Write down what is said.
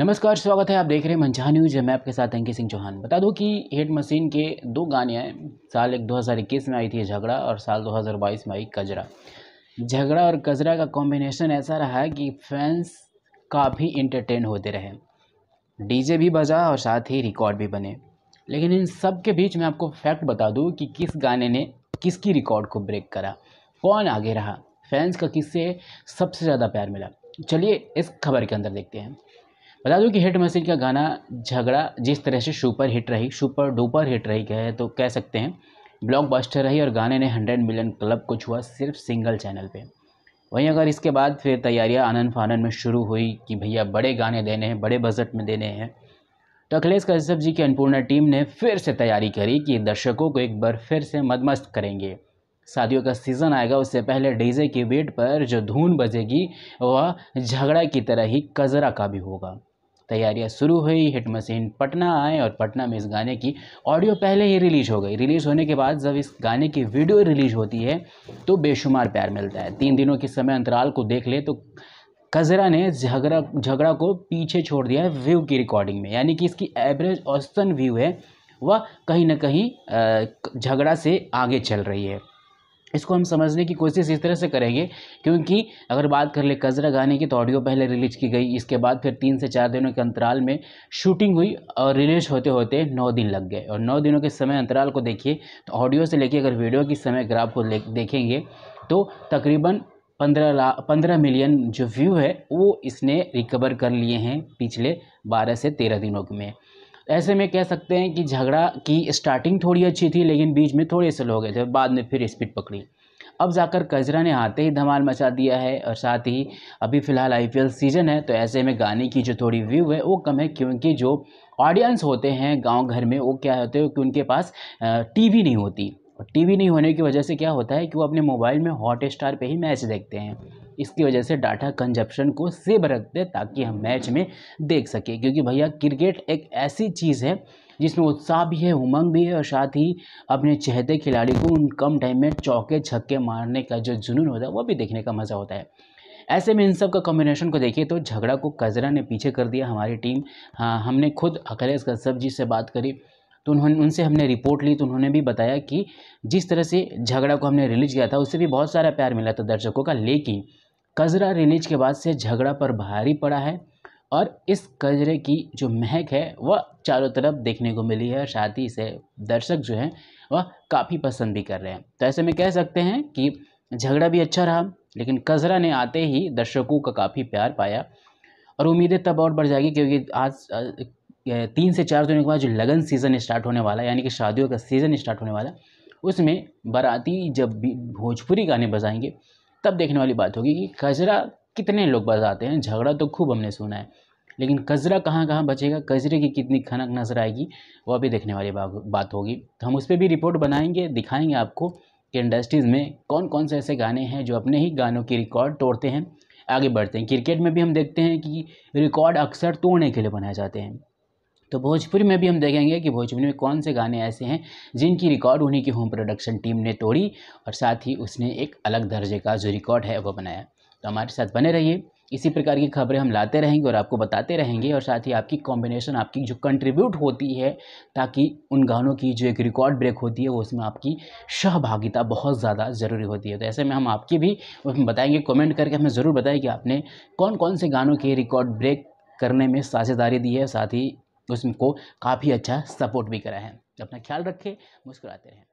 नमस्कार स्वागत है आप देख रहे हैं मंझा न्यूज है मैं आपके साथ अंकित सिंह चौहान बता दूं कि हेड मशीन के दो गाने हैं साल एक दो में आई थी झगड़ा और साल 2022 में आई कजरा झगड़ा और कजरा का कॉम्बिनेशन ऐसा रहा कि फैंस काफ़ी इंटरटेन होते रहे डीजे भी बजा और साथ ही रिकॉर्ड भी बने लेकिन इन सब के बीच मैं आपको फैक्ट बता दूँ कि किस गाने ने किसकी रिकॉर्ड को ब्रेक करा कौन आगे रहा फैंस का किससे सबसे ज़्यादा प्यार मिला चलिए इस खबर के अंदर देखते हैं बता दूँ कि हिट मशीन का गाना झगड़ा जिस तरह से सुपर हिट रही सुपर डुपर हिट रही कहे तो कह सकते हैं ब्लॉकबस्टर रही और गाने ने हंड्रेड मिलियन क्लब को छुआ सिर्फ सिंगल चैनल पे वहीं अगर इसके बाद फिर तैयारियां आनंद फानन में शुरू हुई कि भैया बड़े गाने देने हैं बड़े बजट में देने हैं तो अखिलेश कश्यप जी की अन्नपूर्णा टीम ने फिर से तैयारी करी कि दर्शकों को एक बार फिर से मदमस्त करेंगे शादियों का सीज़न आएगा उससे पहले डीजे की बेट पर जो धुन बजेगी वह झगड़ा की तरह ही कजरा का भी होगा तैयारियां शुरू हुई हिट मशीन पटना आए और पटना में इस गाने की ऑडियो पहले ही रिलीज हो गई रिलीज़ होने के बाद जब इस गाने की वीडियो रिलीज होती है तो बेशुमार प्यार मिलता है तीन दिनों के समय अंतराल को देख ले तो कजरा ने झगड़ा झगड़ा को पीछे छोड़ दिया है व्यू की रिकॉर्डिंग में यानी कि इसकी एवरेज औसतन व्यू है वह कहीं ना कहीं झगड़ा से आगे चल रही है इसको हम समझने की कोशिश इस तरह से करेंगे क्योंकि अगर बात कर ले कजरा गाने की तो ऑडियो पहले रिलीज की गई इसके बाद फिर तीन से चार दिनों के अंतराल में शूटिंग हुई और रिलीज होते होते नौ दिन लग गए और नौ दिनों के समय अंतराल को देखिए तो ऑडियो से लेके अगर वीडियो की समय ग्राफ को देखेंगे तो तकरीबन पंद्रह लाख पंद्रह मिलियन जो व्यू है वो इसने रिकवर कर लिए हैं पिछले बारह से तेरह दिनों में ऐसे में कह सकते हैं कि झगड़ा की स्टार्टिंग थोड़ी अच्छी थी लेकिन बीच में थोड़े से लोग थे बाद में फिर स्पीड पकड़ी अब जाकर कजरा ने आते ही धमाल मचा दिया है और साथ ही अभी फ़िलहाल आईपीएल सीज़न है तो ऐसे में गाने की जो थोड़ी व्यू है वो कम है क्योंकि जो ऑडियंस होते हैं गांव घर में वो क्या होते हैं कि उनके पास टीवी नहीं होती और टीवी नहीं होने की वजह से क्या होता है कि वो अपने मोबाइल में हॉट स्टार पर ही मैच देखते हैं इसकी वजह से डाटा कंजप्शन को सेव रखते हैं ताकि हम मैच में देख सकें क्योंकि भैया क्रिकेट एक ऐसी चीज़ है जिसमें उत्साह भी है उमंग भी है और साथ ही अपने चहते खिलाड़ी को उन कम टाइम में चौके छक्के मारने का जो जुनून होता है वह भी देखने का मज़ा होता है ऐसे में इन सब का कॉम्बिनेशन को देखिए तो झगड़ा को कजरा ने पीछे कर दिया हमारी टीम हाँ हमने खुद अखिलेश कश्यप जी से बात करी तो उन्होंने उनसे हमने रिपोर्ट ली तो उन्होंने भी बताया कि जिस तरह से झगड़ा को हमने रिलीज किया था उससे भी बहुत सारा प्यार मिला था दर्शकों का लेकिन कजरा रिलीज के बाद से झगड़ा पर भारी पड़ा है और इस कजरे की जो महक है वह चारों तरफ देखने को मिली है और साथ ही इसे दर्शक जो हैं वह काफ़ी पसंद भी कर रहे हैं तो ऐसे में कह सकते हैं कि झगड़ा भी अच्छा रहा लेकिन कजरा ने आते ही दर्शकों का काफ़ी प्यार पाया और उम्मीदें तब और बढ़ जाएगी क्योंकि आज तीन से चार दिनों के बाद जो लगन सीज़न स्टार्ट होने वाला है यानी कि शादियों का सीज़न स्टार्ट होने वाला उसमें बाराती जब भी भोजपुरी गाने बजाएंगे तब देखने वाली बात होगी कि कजरा कितने लोग बजाते हैं झगड़ा तो खूब हमने सुना है लेकिन कजरा कहाँ कहाँ बचेगा कजरे की कितनी खनक नजर आएगी वह भी देखने वाली बात होगी तो हम उस पर भी रिपोर्ट बनाएंगे दिखाएंगे आपको कि इंडस्ट्रीज़ में कौन कौन से ऐसे गाने हैं जो अपने ही गानों की रिकॉर्ड तोड़ते हैं आगे बढ़ते हैं क्रिकेट में भी हम देखते हैं कि रिकॉर्ड अक्सर तोड़ने के लिए बनाए जाते हैं तो भोजपुरी में भी हम देखेंगे कि भोजपुरी में कौन से गाने ऐसे हैं जिनकी रिकॉर्ड उन्हीं की होम प्रोडक्शन टीम ने तोड़ी और साथ ही उसने एक अलग दर्जे का जो रिकॉर्ड है वो बनाया तो हमारे साथ बने रहिए इसी प्रकार की खबरें हम लाते रहेंगे और आपको बताते रहेंगे और साथ ही आपकी कॉम्बिनेशन आपकी जो कंट्रीब्यूट होती है ताकि उन गानों की जो एक रिकॉर्ड ब्रेक होती है वो उसमें आपकी सहभागिता बहुत ज़्यादा ज़रूरी होती है तो ऐसे में हम आपकी भी बताएंगे कमेंट करके हमें ज़रूर बताएं कि आपने कौन कौन से गानों के रिकॉर्ड ब्रेक करने में साझेदारी दी है साथ ही उसको काफ़ी अच्छा सपोर्ट भी करा है अपना ख्याल रखें मुस्कुराते रहें